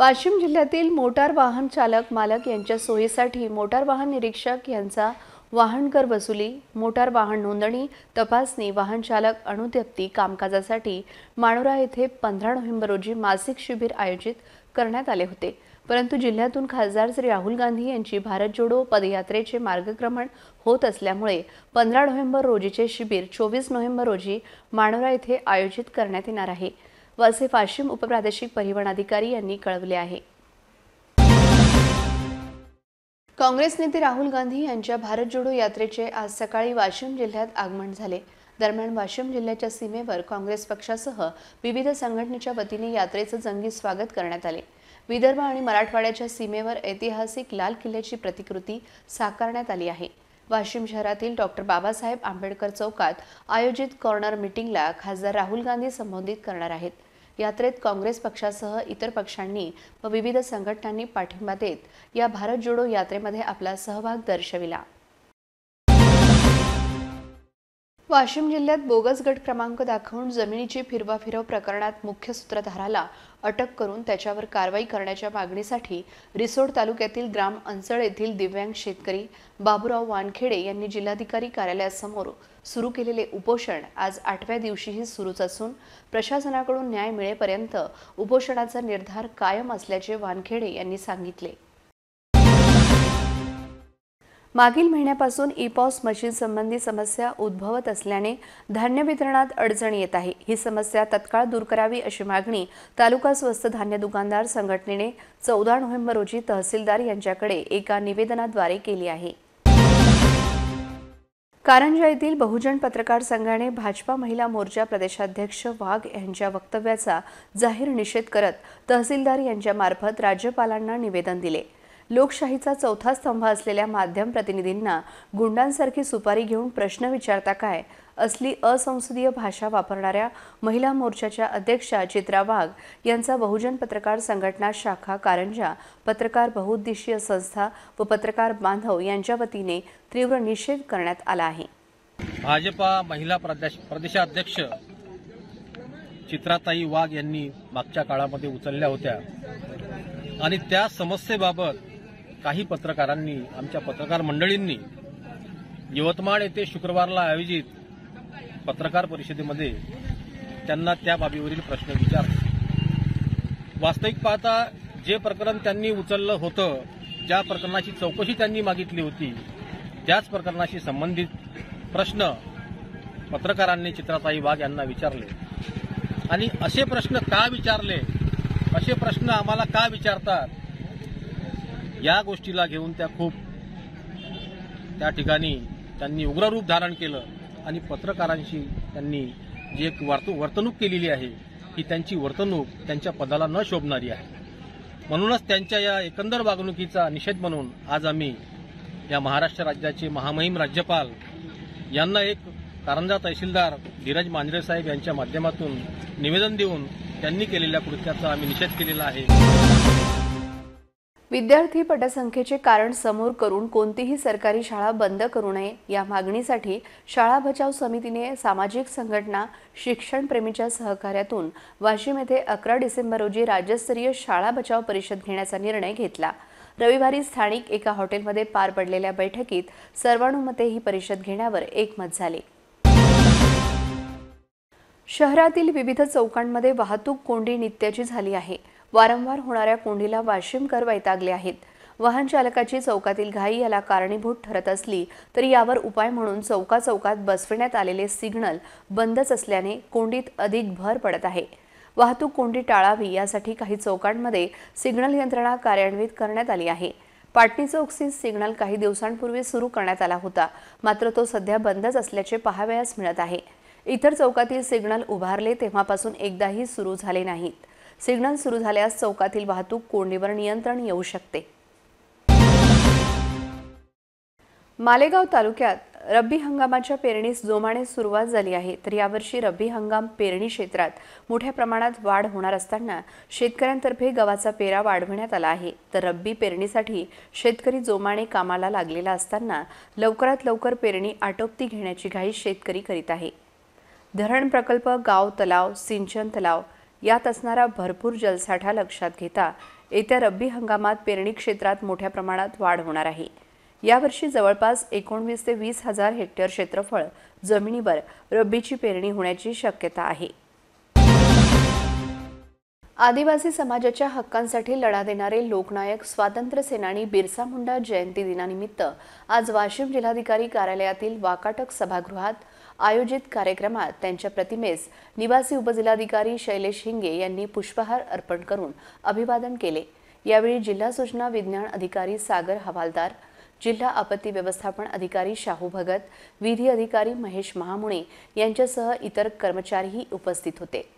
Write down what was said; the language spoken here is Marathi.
वाशिम जिल्ह्यातील मोटार वाहन चालक मालक यांच्या सोयीसाठी मोटार वाहन निरीक्षक यांचा वाहन कर वसुली मोटार वाहन नोंदणी तपासणी वाहन चालक अणुद्यप्ती कामकाजासाठी माणोरा येथे पंधरा नोव्हेंबर रोजी मासिक शिबिर आयोजित करण्यात आले होते परंतु जिल्ह्यातून खासदार श्री राहुल गांधी यांची भारत जोडो पदयात्रेचे मार्गक्रमण होत असल्यामुळे पंधरा नोव्हेंबर रोजीचे शिबिर चोवीस नोव्हेंबर रोजी माणोरा येथे आयोजित करण्यात येणार आहे असे वाशिम उपप्रादेशिक परिवहन अधिकारी यांनी कळवले आहे काँग्रेस नेते राहुल गांधी यांच्या भारत जोडो यात्रेचे आज सकाळी वाशिम जिल्ह्यात आगमन झाले दरम्यान वाशिम जिल्ह्याच्या सीमेवर काँग्रेस पक्षासह विविध संघटनेच्या वतीने यात्रेचं जंगी स्वागत करण्यात आले विदर्भ आणि मराठवाड्याच्या सीमेवर ऐतिहासिक लाल किल्ल्याची प्रतिकृती साकारण्यात आली आहे वाशिम शहरातील डॉक्टर बाबासाहेब आंबेडकर चौकात आयोजित कॉर्नर मिटिंगला खासदार राहुल गांधी संबोधित करणार आहेत यात्रेत काँग्रेस पक्षासह इतर पक्षांनी व विविध संघटनांनी पाठिंबा देत या भारत जोडो यात्रेमध्ये आपला सहभाग दर्शविला वाशिम जिल्ह्यात बोगस गट क्रमांक दाखवून जमिनीची फिरवाफिरव प्रकरणात मुख्य सूत्रधाराला अटक करून त्याच्यावर कारवाई करण्याच्या मागणीसाठी रिसोड तालुक्यातील ग्राम अंचळ येथील दिव्यांग शेतकरी बाबूराव वानखेडे यांनी जिल्हाधिकारी कार्यालयासमोर सुरू केलेले उपोषण आज आठव्या दिवशीही सुरूच असून प्रशासनाकडून न्याय मिळेपर्यंत उपोषणाचा निर्धार कायम असल्याचे वानखेडे यांनी सांगितले मागील महिन्यापासून ई पॉस मशीन संबंधी समस्या उद्भवत असल्याने धान्य वितरणात अडचण येत आहे ही समस्या तत्काळ दूर करावी अशी मागणी तालुका स्वस्त धान्य दुकानदार संघटनेने चौदा नोव्हेंबर रोजी तहसीलदार यांच्याकडे एका निवेदनाद्वारे केली आहे कारंजा येथील बहुजन पत्रकार संघाने भाजपा महिला मोर्चा प्रदेशाध्यक्ष वाघ यांच्या वक्तव्याचा जाहीर निषेध करत तहसीलदार यांच्यामार्फत राज्यपालांना निवेदन दिले लोकशाहीचा चौथा स्तंभ असलेल्या माध्यम प्रतिनिधींना गुंडांसारखी सुपारी घेऊन प्रश्न विचारता काय असली असंसदीय भाषा वापरणाऱ्या महिला मोर्चाच्या अध्यक्षा चित्रा वाघ यांचा बहुजन पत्रकार संघटना शाखा कारंजा पत्रकार बहुउद्देशीय संस्था व पत्रकार बांधव यांच्या वतीने तीव्र निषेध करण्यात आला आहे भाजपा महिला प्रदेशाध्यक्ष चित्राताई वाघ यांनी मागच्या काळामध्ये उचलल्या होत्या आणि त्या समस्येबाबत काही पत्रकारांनी आमच्या पत्रकार मंडळींनी यवतमाळ येथे शुक्रवारला आयोजित पत्रकार परिषदेमध्ये त्यांना त्या बाबीवरील प्रश्न विचारले वास्तविक पाहता जे प्रकरण त्यांनी उचललं होतं ज्या प्रकरणाची चौकशी त्यांनी मागितली होती त्याच प्रकरणाशी संबंधित प्रश्न पत्रकारांनी चित्रासाई वाघ यांना विचारले आणि असे प्रश्न का विचारले असे प्रश्न आम्हाला का विचारतात या गोष्टीला घेऊन त्या खूप त्या ठिकाणी त्यांनी उग्र रूप धारण केलं आणि पत्रकारांशी त्यांनी जी एक वर्तणूक केलेली आहे ही त्यांची वर्तणूक त्यांच्या पदाला न शोभणारी आहे म्हणूनच त्यांच्या या एकंदर वागणुकीचा निषेध म्हणून आज आम्ही या महाराष्ट्र राज्याचे महामहिम राज्यपाल यांना एक कारंजा तहसीलदार धीरज मांजरे साहेब यांच्या माध्यमातून निवेदन देऊन त्यांनी केलेल्या कृत्याचा आम्ही निषेध केलेला आहे विद्यार्थी पटसंख्येचे कारण समोर करून कोणतीही सरकारी शाळा बंद करू नये या मागणीसाठी शाळा बचाव समितीने सामाजिक संघटना शिक्षणप्रेमीच्या सहकार्यातून वाशिम येथे अकरा डिसेंबर रोजी राज्यस्तरीय शाळा बचाव परिषद घेण्याचा निर्णय घेतला रविवारी स्थानिक एका हॉटेलमध्ये पार पडलेल्या बैठकीत सर्वानुमते ही परिषद घेण्यावर एकमत झाले शहरातील विविध चौकांमध्ये वाहतूक कोंडी नित्याची झाली आहे वारंवार होणाऱ्या कोंडीला वाशिमकर वैतागले आहेत वाहन चालकाची चौकातील घाई याला कारणीभूत ठरत असली तरी यावर उपाय म्हणून चौका चौकात बसविण्यात आलेले सिग्नल बंदच असल्याने कोंडीत अधिक भर पडत आहे वाहतूक कोंडी टाळावी यासाठी काही चौकांमध्ये सिग्नल यंत्रणा कार्यान्वित करण्यात आली आहे पाटणी चौकसी सिग्नल काही दिवसांपूर्वी सुरू करण्यात आला होता मात्र तो सध्या बंदच असल्याचे पाहावयास मिळत आहे इतर चौकातील सिग्नल उभारले तेव्हापासून एकदाही सुरू झाले नाहीत सिग्नल सुरू झाल्यास चौकातील वाहतूक कोंडीवर नियंत्रण येऊ शकते मालेगाव तालुक्यात रब्बी हंगामाच्या पेरणीस जोमाने सुरुवात झाली आहे तर यावर्षी रब्बी हंगाम पेरणी क्षेत्रात मोठ्या प्रमाणात वाढ होणार असताना शेतकऱ्यांतर्फे गव्हाचा पेरा वाढविण्यात आला आहे तर रब्बी पेरणीसाठी शेतकरी जोमाने कामाला लागलेला असताना लवकरात लवकर पेरणी आटोपती घेण्याची घाई शेतकरी करीत आहे धरण प्रकल्प गाव तलाव सिंचन तलाव यात असणारा भरपूर जलसाठा लक्षात घेता येत्या रब्बी हंगामात पेरणी क्षेत्रात मोठ्या प्रमाणात वाढ होणार आहे यावर्षी जवळपास एकोणवीस ते वीस हजार हेक्टर क्षेत्रफळ जमिनीवर रब्बीची पेरणी होण्याची शक्यता आहे आदिवासी समाजाच्या हक्कांसाठी लढा देणारे लोकनायक स्वातंत्र्य सेनानी बिरसा मुंडा जयंती दिनानिमित्त आज वाशिम जिल्हाधिकारी कार्यालयातील वाकाटक सभागृहात आयोजित कार्यक्रमात त्यांच्या प्रतिमेस निवासी उपजिल्हाधिकारी शैलेश हिंगे यांनी पुष्पहार अर्पण करून अभिवादन केले यावेळी जिल्हा सूचना विज्ञान अधिकारी सागर हवालदार जिल्हा आपत्ती व्यवस्थापन अधिकारी शाहू भगत विधी अधिकारी महेश महामुणे यांच्यासह इतर कर्मचारीही उपस्थित होते